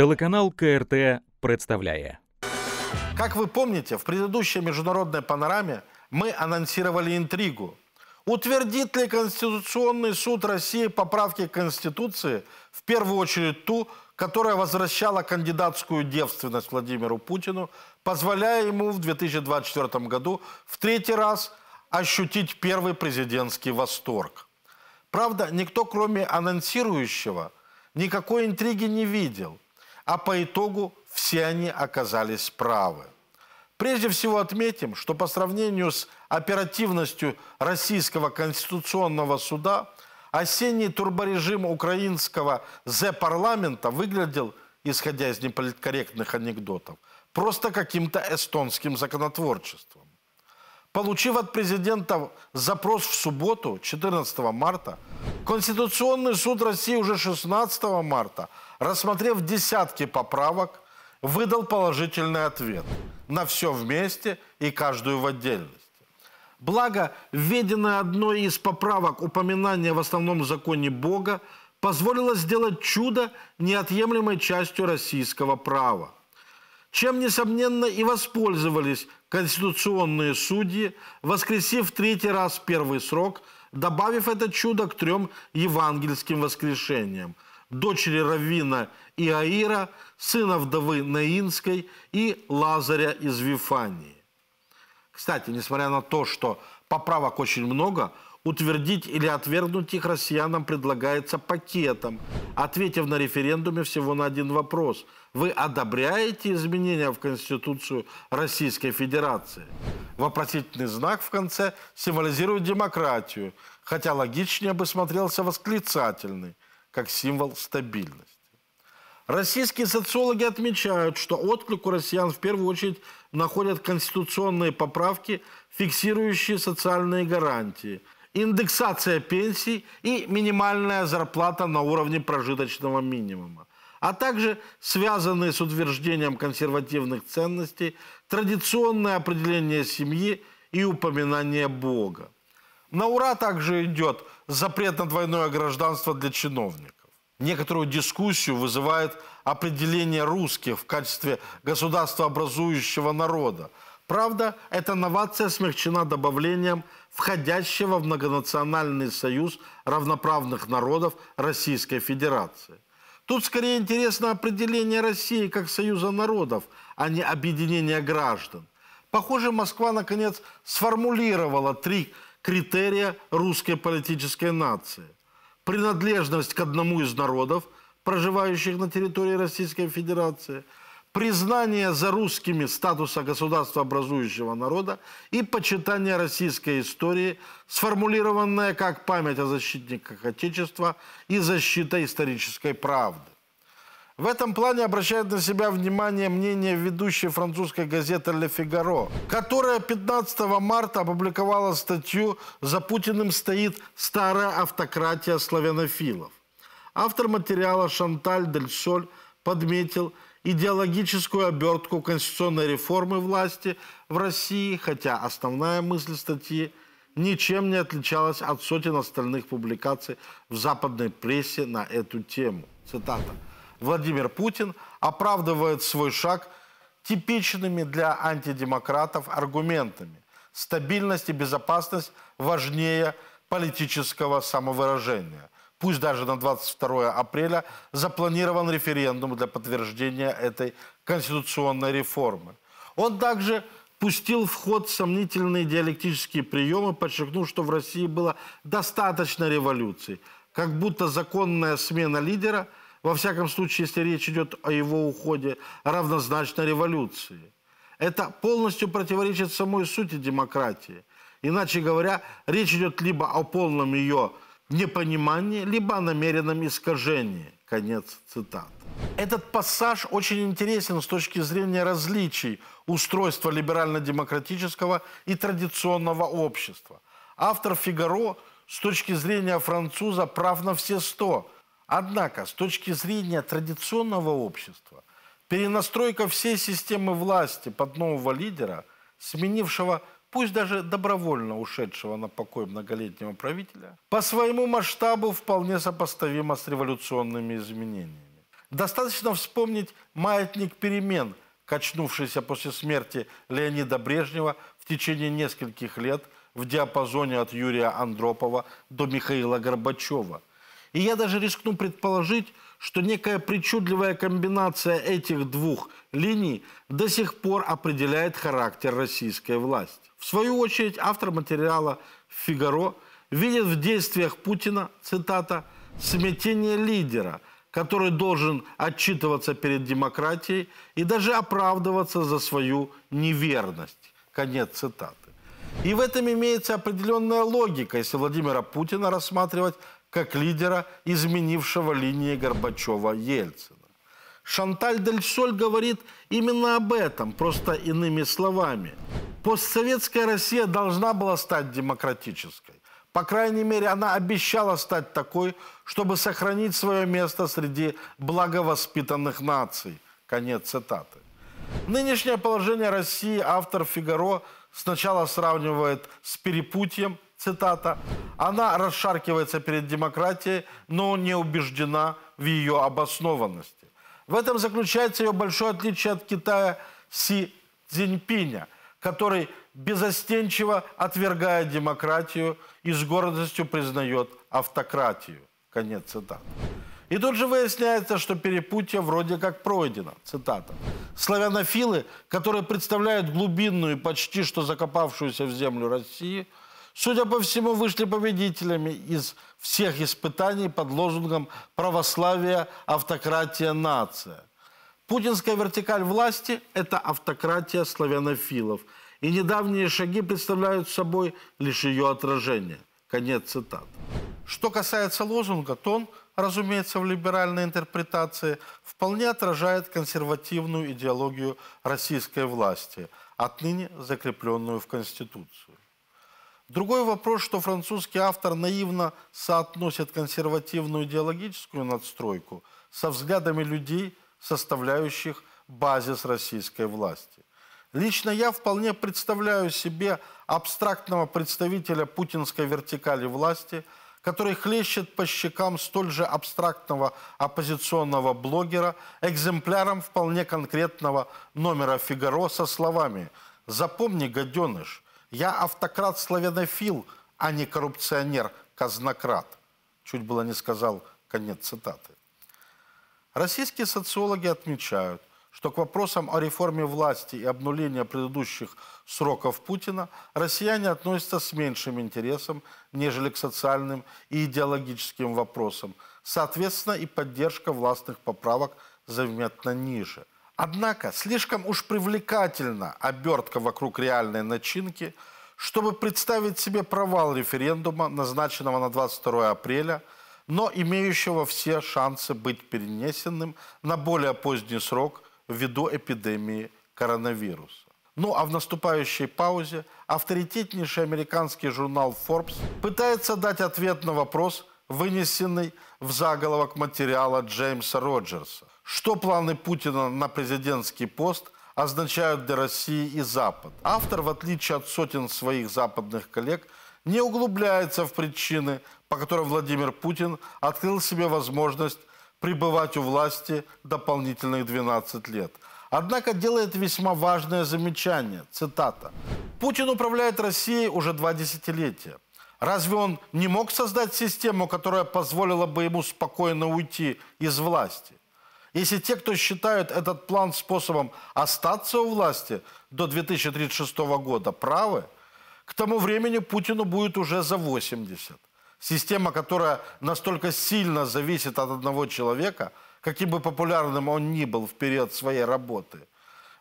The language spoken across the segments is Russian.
Телеканал КРТ представляє. Как вы помните, в предыдущей международной панораме мы анонсировали интригу. Утвердит ли Конституционный суд России поправки к Конституции, в первую очередь ту, которая возвращала кандидатскую девственность Владимиру Путину, позволяя ему в 2024 году в третий раз ощутить первый президентский восторг. Правда, никто, кроме анонсирующего, никакой интриги не видел – а по итогу все они оказались правы. Прежде всего отметим, что по сравнению с оперативностью Российского конституционного суда осенний турборежим украинского «Зе-парламента» выглядел, исходя из неполиткорректных анекдотов, просто каким-то эстонским законотворчеством. Получив от президента запрос в субботу, 14 марта, Конституционный суд России уже 16 марта, рассмотрев десятки поправок, выдал положительный ответ на все вместе и каждую в отдельности. Благо, введенное одной из поправок упоминание в основном законе Бога позволило сделать чудо неотъемлемой частью российского права – чем, несомненно, и воспользовались конституционные судьи, воскресив третий раз первый срок, добавив это чудо к трем евангельским воскрешениям – дочери Равина Иаира, Аира, сына вдовы Наинской и Лазаря из Вифании. Кстати, несмотря на то, что поправок очень много, утвердить или отвергнуть их россиянам предлагается пакетом, ответив на референдуме всего на один вопрос – вы одобряете изменения в Конституцию Российской Федерации? Вопросительный знак в конце символизирует демократию, хотя логичнее бы смотрелся восклицательный, как символ стабильности. Российские социологи отмечают, что отклик у россиян в первую очередь находят конституционные поправки, фиксирующие социальные гарантии, индексация пенсий и минимальная зарплата на уровне прожиточного минимума а также связанные с утверждением консервативных ценностей, традиционное определение семьи и упоминание Бога. На ура также идет запрет на двойное гражданство для чиновников. Некоторую дискуссию вызывает определение русских в качестве государствообразующего народа. Правда, эта новация смягчена добавлением входящего в многонациональный союз равноправных народов Российской Федерации. Тут скорее интересно определение России как союза народов, а не объединение граждан. Похоже, Москва, наконец, сформулировала три критерия русской политической нации. Принадлежность к одному из народов, проживающих на территории Российской Федерации – признание за русскими статуса государства образующего народа и почитание российской истории, сформулированное как память о защитниках Отечества и защита исторической правды. В этом плане обращает на себя внимание мнение ведущей французской газеты «Ле Фигаро», которая 15 марта опубликовала статью «За Путиным стоит старая автократия славянофилов». Автор материала Шанталь Дель Соль подметил – идеологическую обертку конституционной реформы власти в России, хотя основная мысль статьи ничем не отличалась от сотен остальных публикаций в западной прессе на эту тему. Цитата. Владимир Путин оправдывает свой шаг типичными для антидемократов аргументами. Стабильность и безопасность важнее политического самовыражения – пусть даже на 22 апреля, запланирован референдум для подтверждения этой конституционной реформы. Он также пустил в ход сомнительные диалектические приемы, подчеркнув, что в России было достаточно революций, как будто законная смена лидера, во всяком случае, если речь идет о его уходе, равнозначно революции. Это полностью противоречит самой сути демократии. Иначе говоря, речь идет либо о полном ее непонимании, либо о намеренном искажении. Конец цитат. Этот пассаж очень интересен с точки зрения различий устройства либерально-демократического и традиционного общества. Автор «Фигаро» с точки зрения француза прав на все сто. Однако, с точки зрения традиционного общества, перенастройка всей системы власти под нового лидера, сменившего пусть даже добровольно ушедшего на покой многолетнего правителя, по своему масштабу вполне сопоставимо с революционными изменениями. Достаточно вспомнить маятник перемен, качнувшийся после смерти Леонида Брежнева в течение нескольких лет в диапазоне от Юрия Андропова до Михаила Горбачева. И я даже рискну предположить, что некая причудливая комбинация этих двух линий до сих пор определяет характер российской власти. В свою очередь, автор материала «Фигаро» видит в действиях Путина, цитата, «смятение лидера», который должен отчитываться перед демократией и даже оправдываться за свою неверность. Конец цитаты. И в этом имеется определенная логика, если Владимира Путина рассматривать как лидера, изменившего линии Горбачева-Ельцина. Шанталь Дель Соль говорит именно об этом, просто иными словами. Постсоветская Россия должна была стать демократической. По крайней мере, она обещала стать такой, чтобы сохранить свое место среди благовоспитанных наций. Конец цитаты. Нынешнее положение России автор Фигаро сначала сравнивает с перепутьем, цитата, «она расшаркивается перед демократией, но не убеждена в ее обоснованности». В этом заключается ее большое отличие от Китая Си Цзиньпиня, который безостенчиво отвергает демократию и с гордостью признает автократию. Конец цитаты. И тут же выясняется, что перепутье вроде как пройдено. Цитата. Славянофилы, которые представляют глубинную и почти что закопавшуюся в землю Россию судя по всему, вышли победителями из всех испытаний под лозунгом «Православие, автократия, нация». Путинская вертикаль власти – это автократия славянофилов, и недавние шаги представляют собой лишь ее отражение. Конец цитат. Что касается лозунга, то он, разумеется, в либеральной интерпретации вполне отражает консервативную идеологию российской власти, отныне закрепленную в Конституцию. Другой вопрос, что французский автор наивно соотносит консервативную идеологическую надстройку со взглядами людей, составляющих базис российской власти. Лично я вполне представляю себе абстрактного представителя путинской вертикали власти, который хлещет по щекам столь же абстрактного оппозиционного блогера экземпляром вполне конкретного номера «Фигаро» со словами «Запомни, гаденыш, я автократ-славянофил, а не коррупционер-казнократ. Чуть было не сказал конец цитаты. Российские социологи отмечают, что к вопросам о реформе власти и обнулении предыдущих сроков Путина россияне относятся с меньшим интересом, нежели к социальным и идеологическим вопросам. Соответственно, и поддержка властных поправок заметно ниже. Однако слишком уж привлекательна обертка вокруг реальной начинки, чтобы представить себе провал референдума, назначенного на 22 апреля, но имеющего все шансы быть перенесенным на более поздний срок ввиду эпидемии коронавируса. Ну а в наступающей паузе авторитетнейший американский журнал Forbes пытается дать ответ на вопрос – вынесенный в заголовок материала Джеймса Роджерса. Что планы Путина на президентский пост означают для России и Запад? Автор, в отличие от сотен своих западных коллег, не углубляется в причины, по которым Владимир Путин открыл себе возможность пребывать у власти дополнительных 12 лет. Однако делает весьма важное замечание, цитата. «Путин управляет Россией уже два десятилетия. Разве он не мог создать систему, которая позволила бы ему спокойно уйти из власти? Если те, кто считают этот план способом остаться у власти до 2036 года, правы, к тому времени Путину будет уже за 80. Система, которая настолько сильно зависит от одного человека, каким бы популярным он ни был в период своей работы,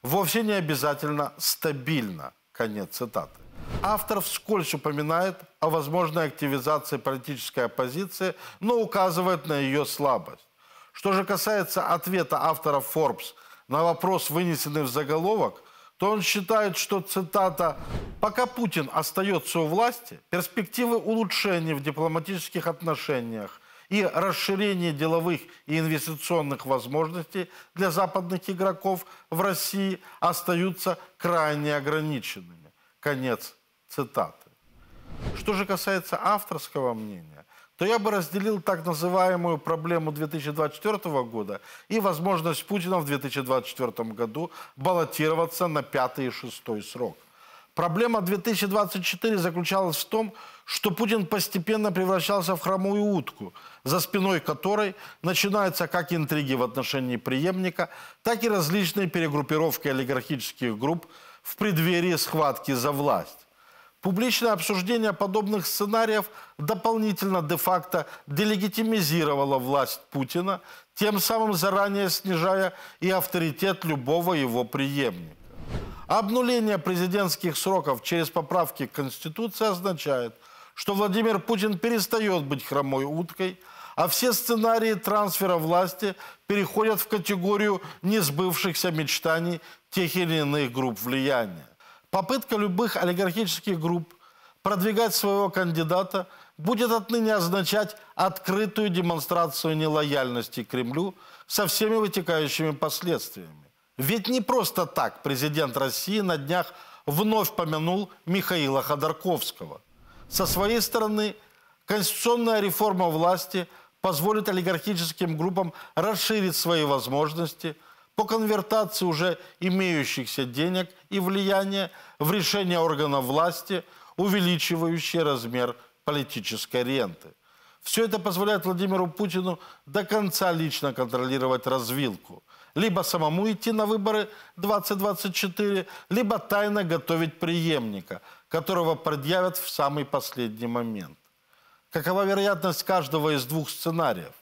вовсе не обязательно стабильно. Конец цитаты. Автор вскользь упоминает о возможной активизации политической оппозиции, но указывает на ее слабость. Что же касается ответа автора Forbes на вопрос, вынесенный в заголовок, то он считает, что, цитата, «пока Путин остается у власти, перспективы улучшения в дипломатических отношениях и расширения деловых и инвестиционных возможностей для западных игроков в России остаются крайне ограниченными». Конец цитаты. Что же касается авторского мнения, то я бы разделил так называемую проблему 2024 года и возможность Путина в 2024 году баллотироваться на пятый и шестой срок. Проблема 2024 заключалась в том, что Путин постепенно превращался в хромую утку, за спиной которой начинаются как интриги в отношении преемника, так и различные перегруппировки олигархических групп в преддверии схватки за власть. Публичное обсуждение подобных сценариев дополнительно де-факто делегитимизировало власть Путина, тем самым заранее снижая и авторитет любого его преемника. Обнуление президентских сроков через поправки к Конституции означает, что Владимир Путин перестает быть хромой уткой, а все сценарии трансфера власти переходят в категорию несбывшихся мечтаний тех или иных групп влияния. Попытка любых олигархических групп продвигать своего кандидата будет отныне означать открытую демонстрацию нелояльности к Кремлю со всеми вытекающими последствиями. Ведь не просто так президент России на днях вновь помянул Михаила Ходорковского. Со своей стороны, конституционная реформа власти позволит олигархическим группам расширить свои возможности – по конвертации уже имеющихся денег и влияния в решение органов власти, увеличивающие размер политической ренты. Все это позволяет Владимиру Путину до конца лично контролировать развилку. Либо самому идти на выборы 2024, либо тайно готовить преемника, которого предъявят в самый последний момент. Какова вероятность каждого из двух сценариев?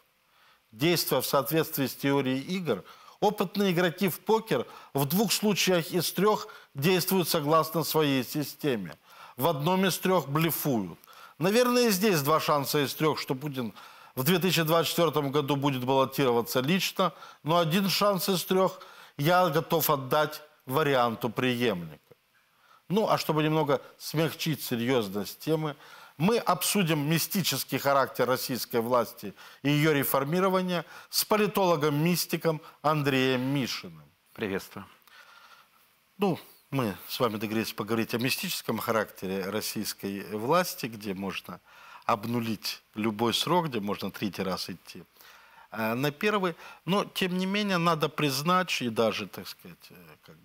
Действуя в соответствии с теорией игр – Опытные игроки в покер в двух случаях из трех действуют согласно своей системе. В одном из трех блефуют. Наверное, здесь два шанса из трех, что Путин в 2024 году будет баллотироваться лично, но один шанс из трех я готов отдать варианту преемника. Ну, а чтобы немного смягчить серьезность темы, мы обсудим мистический характер российской власти и ее реформирования с политологом-мистиком Андреем Мишиным. Приветствую. Ну, мы с вами договорились поговорить о мистическом характере российской власти, где можно обнулить любой срок, где можно третий раз идти э, на первый. Но, тем не менее, надо признать, и даже, так сказать, э, как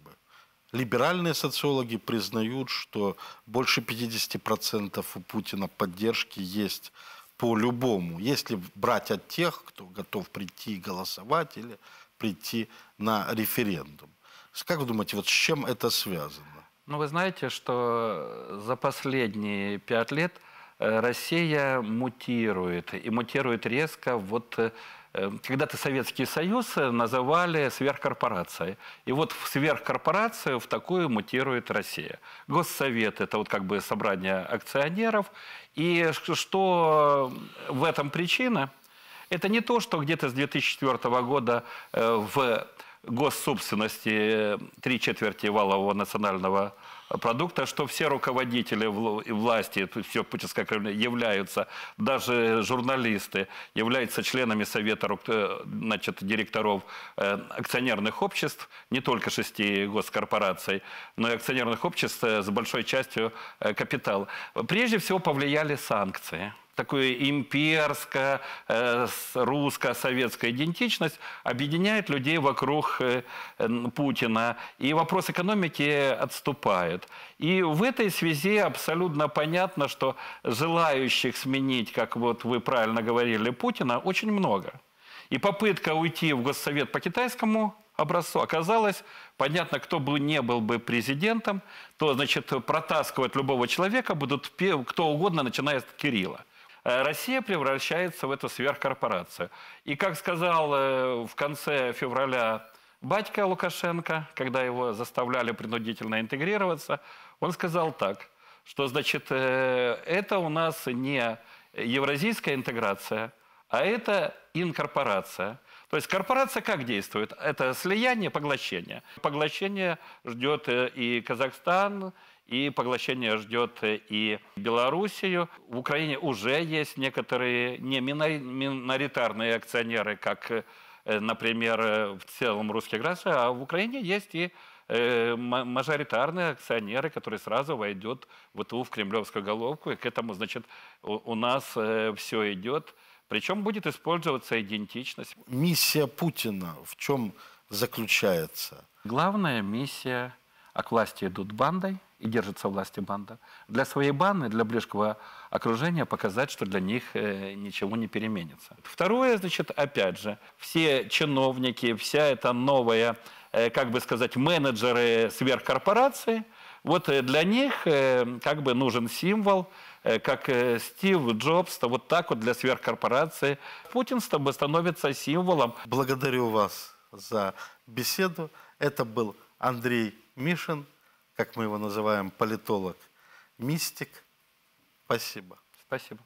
Либеральные социологи признают, что больше 50% у Путина поддержки есть по-любому, если брать от тех, кто готов прийти и голосовать или прийти на референдум. Как вы думаете, вот с чем это связано? Ну, вы знаете, что за последние пять лет э, Россия мутирует, и мутирует резко вот э, Э, когда-то Советский Союз называли сверхкорпорацией. И вот в сверхкорпорацию в такую мутирует Россия. Госсовет – это вот как бы собрание акционеров. И что в этом причина? Это не то, что где-то с 2004 года э, в госсобственности э, три четверти валового национального продукта, что все руководители власти, все путинское Кремль, являются, даже журналисты, являются членами совета э, значит, директоров э, акционерных обществ, не только шести госкорпораций, но и акционерных обществ э, с большой частью капитала. Прежде всего повлияли санкции такую имперская э, русско-советская идентичность объединяет людей вокруг э, Путина. И вопрос экономики отступает нет. И в этой связи абсолютно понятно, что желающих сменить, как вот вы правильно говорили, Путина очень много. И попытка уйти в Госсовет по китайскому образцу оказалась, понятно, кто бы не был бы президентом, то, значит, протаскивать любого человека будут кто угодно, начиная с Кирилла. Э, Россия превращается в эту сверхкорпорацию. И, как сказал э, в конце февраля батька Лукашенко, когда его заставляли принудительно интегрироваться, он сказал так, что, значит, э, это у нас не евразийская интеграция, а это инкорпорация. То есть корпорация как действует? Это слияние, поглощение. Поглощение ждет э, и Казахстан, и поглощение ждет э, и Белоруссию. В Украине уже есть некоторые не миноритарные акционеры, как Э, например, э, в целом русские граждане, а в Украине есть и э, мажоритарные акционеры, которые сразу войдет в эту в кремлевскую головку, и к этому, значит, у нас все идет. Причем будет использоваться идентичность. Миссия Путина в чем заключается? Главная миссия а к власти идут бандой и держится власти банда, для своей банды, для ближнего окружения показать, что для них э, ничего не переменится. Второе, значит, опять же, все чиновники, вся эта новая, э, как бы сказать, менеджеры сверхкорпорации, вот э, для них э, как бы нужен символ, э, как э, Стив Джобс, то вот так вот для сверхкорпорации. Путин становится символом. Благодарю вас за беседу. Это был Андрей Мишин, как мы его называем, политолог, мистик. Спасибо. Спасибо.